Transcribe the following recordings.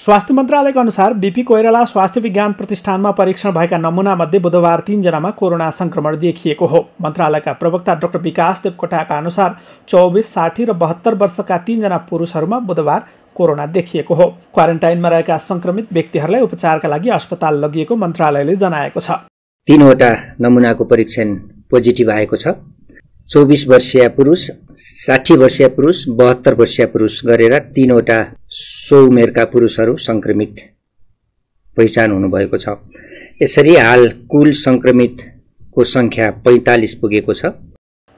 स्वास्थ्य मन्त्रालयको अनुसार बिपी कोइराला स्वास्थ्य विज्ञान प्रतिष्ठानमा परीक्षण भएका मध्ये बुधबार तीनजनामा कोरोना संक्रमण देखिएको हो मन्त्रालयका प्रवक्ता डाक्टर विकास देवकोटाका अनुसार चौबिस साठी र बहत्तर वर्षका तीनजना पुरुषहरूमा बुधबार कोरोना देखिएको हो क्वारेन्टाइनमा रहेका संक्रमित व्यक्तिहरूलाई उपचारका लागि अस्पताल लगिएको मन्त्रालयले जनाएको छ तीनवटा नमुनाको परीक्षण पोजिटिभ आएको छ चौबिस वर्षीय पुरुष साठी वर्षीय पुरुष बहत्तर वर्षीय पुरुष गरेर तीनवटा सो उमेरका पुरुषहरू सङ्क्रमित पहिचान हुनुभएको छ यसरी हाल कुल सङ्क्रमितको सङ्ख्या पैँतालिस पुगेको छ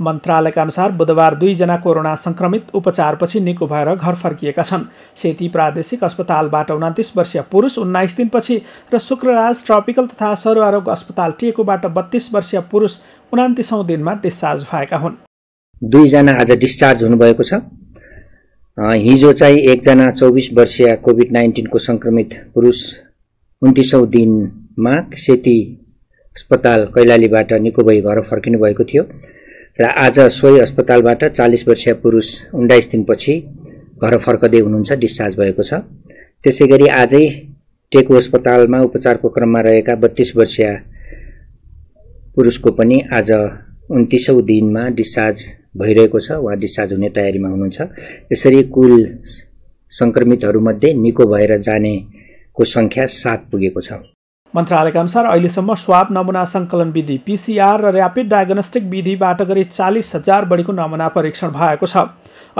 मन्त्रालयका अनुसार बुधबार दुईजना कोरोना संक्रमित उपचारपछि निको भएर घर फर्किएका छन् सेती प्रादेशिक अस्पतालबाट उनातिस वर्षीय पुरुष उन्नाइस दिनपछि र शुक्रराज ट्रपिकल तथा सर अस्पताल टिएकोबाट बत्तीस वर्षीय पुरुष उनातिसौँ दिनमा डिस्चार्ज भएका हुन् दुईजना आज डिस्चार्ज हुनुभएको छ हिजो चाहिँ एकजना चौबिस वर्षीय कोभिड नाइन्टिनको सङ्क्रमित पुरुष उन्तिसौँ दिनमा सेती अस्पताल कैलालीबाट निको भई घर फर्किनु भएको थियो र आज सोही अस्पतालबाट चालिस वर्षीय पुरुष उन्नाइस दिनपछि घर फर्कदै हुनुहुन्छ डिस्चार्ज भएको छ त्यसै गरी आजै टेकु अस्पतालमा उपचारको क्रममा रहेका बत्तिस वर्षीय पुरुषको पनि आज उन्तिसौँ दिनमा डिस्चार्ज भइरहेको छ उहाँ डिस्चार्ज हुने तयारीमा हुनुहुन्छ यसरी कुल सङ्क्रमितहरूमध्ये निको भएर जानेको सङ्ख्या सात पुगेको छ मन्त्रालयका अनुसार अहिलेसम्म स्वाब नमुना सङ्कलन विधि पिसिआर र ऱ्यापिड डायग्नोस्टिक विधिबाट गरी चालिस हजार बढीको नमुना परीक्षण भएको छ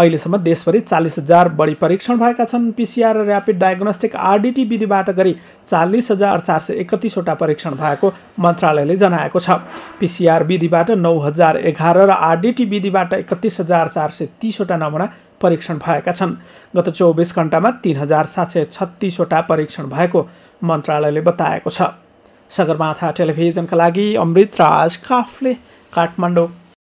अहिलेसम्म देशभरि चालिस हजार बढी परीक्षण भएका छन् पिसिआर र ऱ्यापिड डायग्नोस्टिक आरडिटी विधिबाट गरी चालिस हजार चार सय एकतिसवटा परीक्षण भएको मन्त्रालयले जनाएको छ पिसिआर विधिबाट नौ हजार एघार र आरडिटी विधिबाट एकतिस हजार चार सय तिसवटा नमुना परीक्षण भएका छन् गत चौबिस घन्टामा तिन हजार सात सय छत्तिसवटा परीक्षण भएको मन्त्रालयले बताएको छ सगरमाथा टेलिभिजनका लागि अमृत राज काफले काठमाडौँ